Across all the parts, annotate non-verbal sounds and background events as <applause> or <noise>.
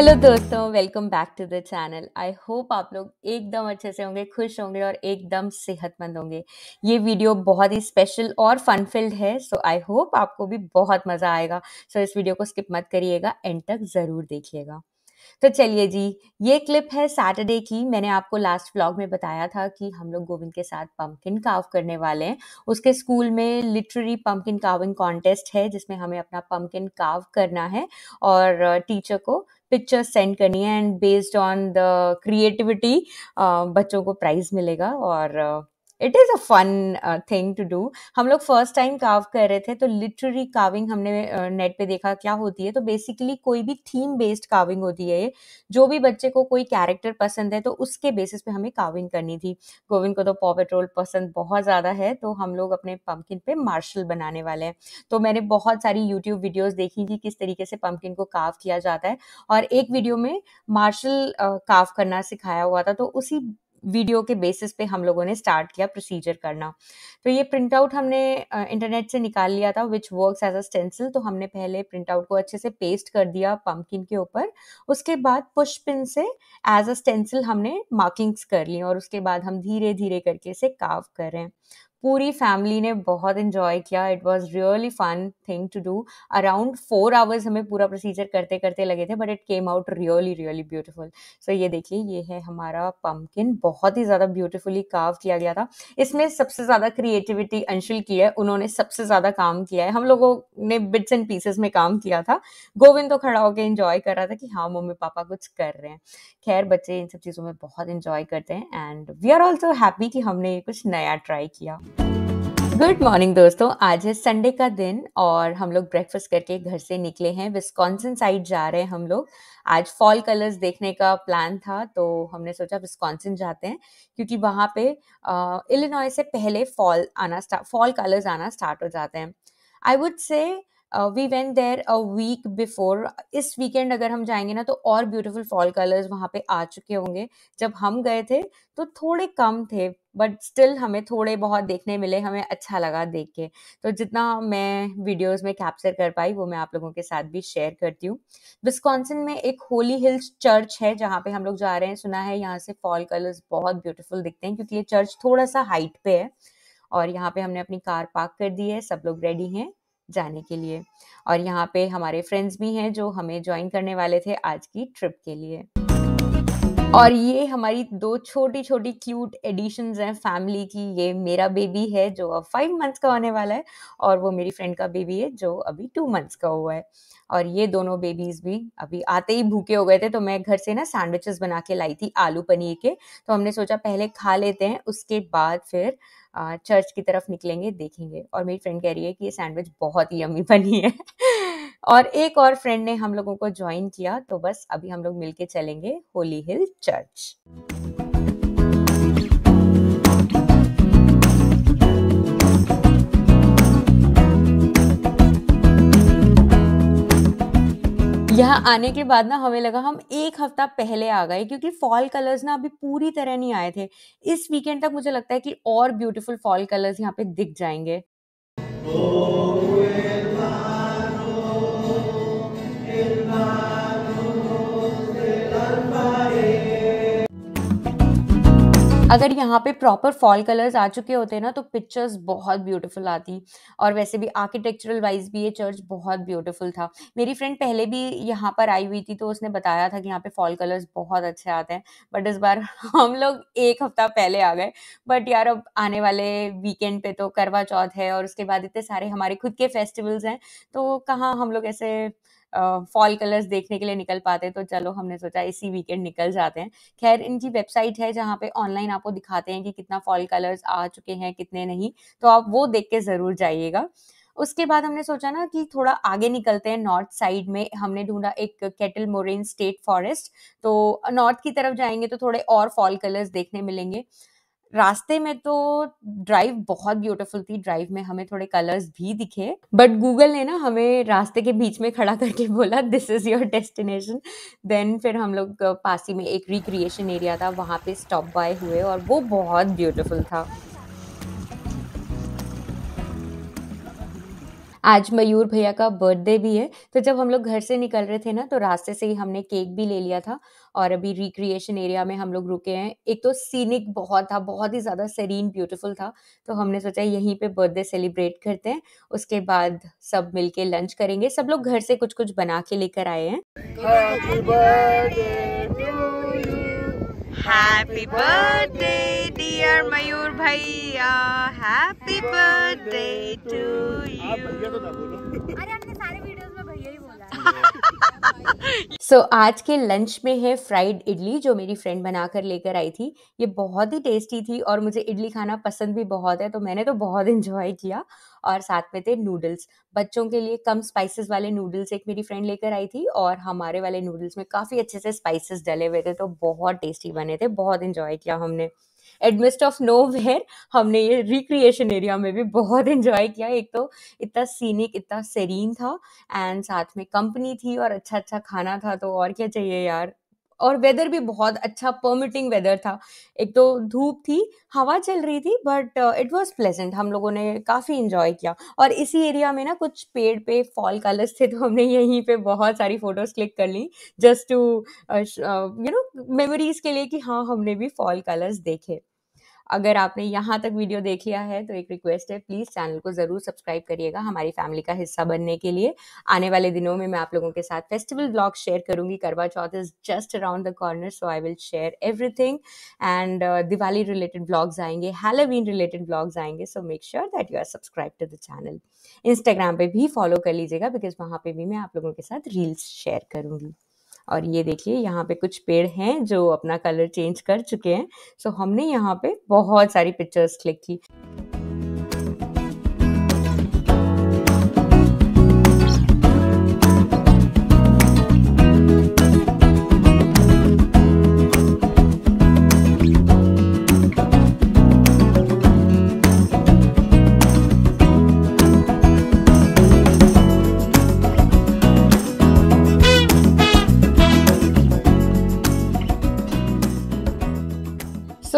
Hello दोस्तों welcome back to the channel I hope आप लोग एकदम अच्छे से होंगे खुश होंगे और एकदम सेहतमंद होंगे ये वीडियो बहुत ही स्पेशल और फन फील्ड है सो आई होप आपको भी बहुत मज़ा आएगा सो so, इस वीडियो को स्किप मत करिएगा एंड तक ज़रूर देखिएगा तो चलिए जी ये क्लिप है सैटरडे की मैंने आपको लास्ट व्लॉग में बताया था कि हम लोग गोविंद के साथ पम्पकिन काव करने वाले हैं उसके स्कूल में लिटरेरी पम्पकिन काविंग कॉन्टेस्ट है जिसमें हमें अपना पम्पकिन काव करना है और टीचर को पिक्चर सेंड करनी है and based on the creativity बच्चों को प्राइज़ मिलेगा और it is a fun thing to do हम लोग फर्स्ट टाइम काव कर रहे थे तो लिटरेरी काविंग हमने नेट uh, पे देखा क्या होती है तो बेसिकली कोई भी थीम बेस्ड काविंग होती है जो भी बच्चे को कोई कैरेक्टर पसंद है तो उसके बेसिस पे हमें काविंग करनी थी गोविंद को तो पॉ पेट्रोल पसंद बहुत ज़्यादा है तो हम लोग अपने पम्पकिन पे मार्शल बनाने वाले हैं तो मैंने बहुत सारी यूट्यूब वीडियोज़ देखी थी किस तरीके से पम्पकिन को काव किया जाता है और एक वीडियो में मार्शल काव uh, करना सिखाया हुआ था तो उसी वीडियो के बेसिस पे हम लोगों ने स्टार्ट किया प्रोसीजर करना तो ये प्रिंट आउट हमने इंटरनेट से निकाल लिया था which work as a stencil तो हमने पहले प्रिंट आउट को अच्छे से पेस्ट कर दिया पम्पकिन के ऊपर उसके बाद पुश पिन से एज अ स्टेंसिल हमने मार्किंग्स कर ली और उसके बाद हम धीरे धीरे करके इसे काव कर रहे हैं पूरी फैमिली ने बहुत इन्जॉय किया it was really fun thing to do around four hours हमें पूरा प्रोसीजर करते करते लगे थे but it came out really really beautiful so ये देखिए ये है हमारा पम्पकिन बहुत ही ज़्यादा ब्यूटिफुली काव किया गया था इसमें सबसे ज़्यादा क्रिएटिविटी अंशुल की है उन्होंने सबसे ज़्यादा काम किया है हम लोगों ने बिट्स एंड पीसेस में काम किया था गोविंद तो खड़ा होकर इंजॉय कर रहा था कि हाँ मम्मी पापा कुछ कर रहे हैं खैर बच्चे इन सब चीज़ों में बहुत इंजॉय करते हैं and we are also happy कि हमने ये कुछ नया ट्राई किया गुड मॉर्निंग दोस्तों आज है संडे का दिन और हम लोग ब्रेकफास्ट करके घर से निकले हैं विस्कॉन्सन साइड जा रहे हैं हम लोग आज फॉल कलर्स देखने का प्लान था तो हमने सोचा विस्कॉन्सन जाते हैं क्योंकि वहाँ पे इलिनॉय से पहले फॉल आना फॉल कलर्स आना स्टार्ट हो जाते हैं I would say we went there a week before इस वीकेंड अगर हम जाएंगे ना तो और ब्यूटिफुल फॉल कलर्स वहाँ पे आ चुके होंगे जब हम गए थे तो थोड़े कम थे बट स्टिल हमें थोड़े बहुत देखने मिले हमें अच्छा लगा देख के तो जितना मैं वीडियोस में कैप्चर कर पाई वो मैं आप लोगों के साथ भी शेयर करती हूँ विस्कॉन्सिन में एक होली हिल्स चर्च है जहाँ पे हम लोग जा रहे हैं सुना है यहाँ से फॉल कलर्स बहुत ब्यूटीफुल दिखते हैं क्योंकि ये चर्च थोड़ा सा हाइट पे है और यहाँ पे हमने अपनी कार पार्क कर दी है सब लोग रेडी हैं जाने के लिए और यहाँ पे हमारे फ्रेंड्स भी हैं जो हमें ज्वाइन करने वाले थे आज की ट्रिप के लिए और हम्म। ये हमारी दो छोटी छोटी क्यूट एडिशंस हैं फैमिली की ये मेरा बेबी है जो अब फाइव मंथ्स का होने वाला है और वो मेरी फ्रेंड का बेबी है जो अभी टू मंथ्स का हुआ है और ये दोनों बेबीज भी अभी आते ही भूखे हो गए थे तो मैं घर से ना सैंडविचेस बना के लाई थी आलू पनीर के तो हमने सोचा पहले खा लेते हैं उसके बाद फिर चर्च की तरफ निकलेंगे देखेंगे और मेरी फ्रेंड कह रही है कि ये सैंडविच बहुत ही यमी <laughs> बनी है और एक और फ्रेंड ने हम लोगों को ज्वाइन किया तो बस अभी हम लोग मिलके चलेंगे होली हिल चर्च यहाँ आने के बाद ना हमें लगा हम एक हफ्ता पहले आ गए क्योंकि फॉल कलर्स ना अभी पूरी तरह नहीं आए थे इस वीकेंड तक मुझे लगता है कि और ब्यूटीफुल फॉल कलर्स यहाँ पे दिख जाएंगे oh, हम्म। अगर यहाँ पे प्रॉपर फॉल कलर्स आ चुके होते हैं ना तो पिक्चर्स बहुत ब्यूटीफुल आती और वैसे भी आर्किटेक्चरल वाइज भी ये चर्च बहुत ब्यूटीफुल था मेरी फ्रेंड पहले भी यहाँ पर आई हुई थी तो उसने बताया था कि यहाँ पे फॉल कलर्स बहुत अच्छे आते हैं बट इस बार <laughs> हम लोग एक हफ्ता पहले आ गए बट यार अब आने वाले वीकेंड पे तो करवा चौथ है और उसके बाद इतने सारे हमारे खुद के फेस्टिवल्स हैं तो कहाँ हम लोग ऐसे फॉल कलर्स देखने के लिए निकल पाते तो चलो हमने सोचा इसी वीकेंड निकल जाते हैं खैर इनकी वेबसाइट है जहाँ पे ऑनलाइन आपको दिखाते हैं कि कितना फॉल कलर्स आ चुके हैं कितने नहीं तो आप वो देख के ज़रूर जाइएगा उसके बाद हमने सोचा ना कि थोड़ा आगे निकलते हैं नॉर्थ साइड में हमने ढूंढा एक केटल मोरेन स्टेट फॉरेस्ट तो नॉर्थ की तरफ जाएंगे तो थोड़े और फॉल कलर्स देखने मिलेंगे रास्ते में तो ड्राइव बहुत ब्यूटीफुल थी ड्राइव में हमें थोड़े कलर्स भी दिखे बट गूगल ने ना हमें रास्ते के बीच में खड़ा करके बोला this is your destination then फिर हम लोग पासी में एक रिक्रिएशन एरिया था वहाँ पे स्टॉप बाय हुए और वो बहुत ब्यूटीफुल था आज मयूर भैया का बर्थडे भी है तो जब हम लोग घर से निकल रहे थे ना तो रास्ते से ही हमने केक भी ले लिया था और अभी रिक्रिएशन एरिया में हम लोग रुके हैं एक तो सीनिक बहुत था बहुत ही ज़्यादा सरीन ब्यूटीफुल था तो हमने सोचा यहीं पे बर्थडे सेलिब्रेट करते हैं उसके बाद सब मिलके लंच करेंगे सब लोग घर से कुछ कुछ बना के लेकर आए हैं हैप्पी बर्थडे डियर मयूर भैया हैप्पी बर्थडे टू यू अरे हमने सारे वीडियोस में भैया ही बोला <laughs> सो so, आज के लंच में है फ्राइड इडली जो मेरी फ्रेंड बना कर लेकर आई थी ये बहुत ही टेस्टी थी और मुझे इडली खाना पसंद भी बहुत है तो मैंने तो बहुत इन्जॉय किया और साथ में थे नूडल्स बच्चों के लिए कम स्पाइसेस वाले नूडल्स एक मेरी फ्रेंड लेकर आई थी और हमारे वाले नूडल्स में काफ़ी अच्छे से स्पाइसेस डले हुए थे तो बहुत टेस्टी बने थे बहुत इन्जॉय किया हमने एडमिस्ट ऑफ नो वेयर हमने ये रिक्रिएशन एरिया में भी बहुत इंजॉय किया एक तो इतना सीनिक इतना सेरीन था एंड साथ में कंपनी थी और अच्छा अच्छा खाना था तो और क्या चाहिए यार और वेदर भी बहुत अच्छा परमिटिंग वेदर था एक तो धूप थी हवा चल रही थी बट इट वॉज प्लेजेंट हम लोगों ने काफ़ी इंजॉय किया और इसी एरिया में ना कुछ पेड़ पे फॉल कलर्स थे तो हमने यहीं पे बहुत सारी फ़ोटोज़ क्लिक कर ली just to you know memories के लिए कि हाँ हमने भी फॉल कलर्स देखे अगर आपने यहाँ तक वीडियो देख लिया है तो एक रिक्वेस्ट है प्लीज़ चैनल को ज़रूर सब्सक्राइब करिएगा हमारी फैमिली का हिस्सा बनने के लिए आने वाले दिनों में मैं आप लोगों के साथ फेस्टिवल ब्लॉग शेयर करूँगी Karva Chauth is just around the corner so I will share everything and Diwali related blogs आएंगे हेलोवीन रिलेटेड ब्लॉग्स आएंगे so make sure that you are subscribe to the channel Instagram पे भी फॉलो कर लीजिएगा because वहाँ पे भी मैं आप लोगों के साथ रील्स शेयर करूंगी और ये देखिए यहाँ पे कुछ पेड़ हैं जो अपना कलर चेंज कर चुके हैं सो हमने यहाँ पे बहुत सारी पिक्चर्स क्लिक की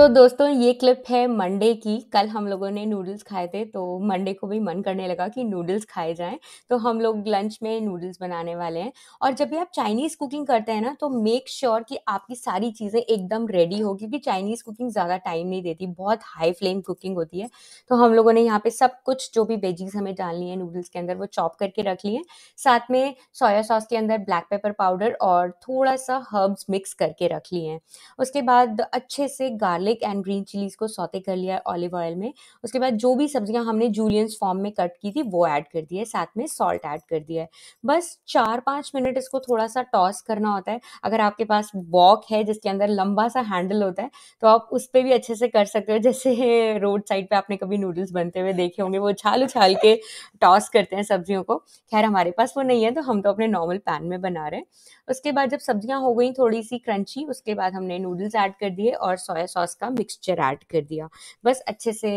तो दोस्तों ये क्लिप है मंडे की कल हम लोगों ने नूडल्स खाए थे तो मंडे को भी मन करने लगा कि नूडल्स खाए जाएं तो हम लोग लंच में नूडल्स बनाने वाले हैं और जब भी आप चाइनीज़ कुकिंग करते हैं ना तो मेक श्योर sure कि आपकी सारी चीज़ें एकदम रेडी हो क्योंकि चाइनीज़ कुकिंग ज़्यादा टाइम नहीं देती बहुत हाई फ्लेम कुकिंग होती है तो हम लोगों ने यहाँ पर सब कुछ जो भी वेजीज हमें डालनी है नूडल्स के अंदर वो चॉप करके रख ली है साथ में सोया सॉस के अंदर ब्लैक पेपर पाउडर और थोड़ा सा हर्ब्स मिक्स करके रख ली हैं उसके बाद अच्छे से garlic garlic and green chillies को सौते कर लिया है ऑलिव ऑयल में उसके बाद जो भी सब्जियां हमने जूलियंस फॉर्म में कट की थी वो ऐड कर दी है साथ में सॉल्ट ऐड कर दिया है बस चार पाँच मिनट इसको थोड़ा सा टॉस करना होता है अगर आपके पास वॉक है जिसके अंदर लंबा सा हैंडल होता है तो आप उस पर भी अच्छे से कर सकते हो जैसे रोड साइड पर आपने कभी नूडल्स बनते हुए देखे होंगे वो उछाल उछाल के टॉस करते हैं सब्जियों को खैर हमारे पास वो नहीं है तो हम तो अपने नॉर्मल पैन में बना रहे हैं उसके बाद जब सब्जियां हो गई थोड़ी सी क्रंची उसके बाद हमने नूडल्स ऐड कर दिए और सोया सॉस का मिक्सचर ऐड कर दिया बस अच्छे से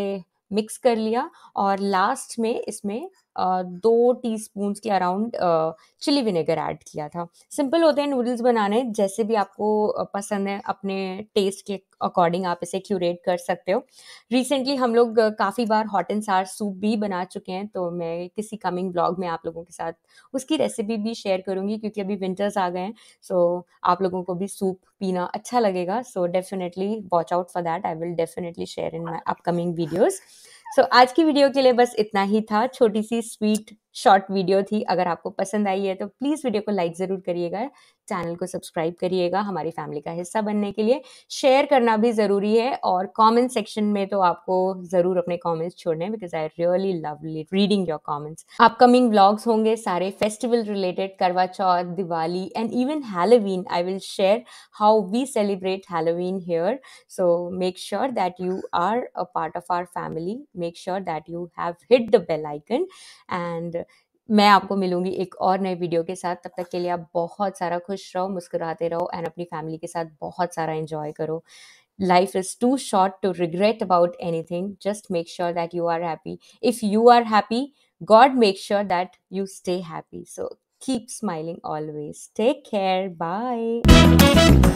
मिक्स कर लिया और लास्ट में इसमें दो टी स्पून के अराउंड चिली विनेगर ऐड किया था सिंपल होते हैं नूडल्स बनाने जैसे भी आपको पसंद है अपने टेस्ट के अकॉर्डिंग आप इसे क्यूरेट कर सकते हो रिसेंटली हम लोग काफ़ी बार हॉट एंड सार सूप भी बना चुके हैं तो मैं किसी कमिंग ब्लॉग में आप लोगों के साथ उसकी रेसिपी भी शेयर करूँगी क्योंकि अभी विंटर्स आ गए हैं सो आप लोगों को भी सूप पीना अच्छा लगेगा so definitely watch out for that I will definitely share in my upcoming videos so so, आज की वीडियो के लिए बस इतना ही था छोटी सी स्वीट शॉर्ट वीडियो थी अगर आपको पसंद आई है तो प्लीज़ वीडियो को लाइक ज़रूर करिएगा चैनल को सब्सक्राइब करिएगा हमारी फैमिली का हिस्सा बनने के लिए शेयर करना भी ज़रूरी है और कमेंट सेक्शन में तो आपको ज़रूर अपने कमेंट्स छोड़ने because I really love reading your comments upcoming vlogs होंगे सारे festival related Karva Chauth Diwali and even Halloween I will share how we celebrate Halloween here so make sure that you are a part of our family make sure that you have hit the bell icon and मैं आपको मिलूंगी एक और नए video के साथ तब तक के लिए आप बहुत सारा खुश रहो मुस्कुराते रहो एंड अपनी फैमिली के साथ बहुत सारा एंजॉय करो life is too short to regret about anything just make sure that you are happy if you are happy God make sure that you stay happy so keep smiling always take care bye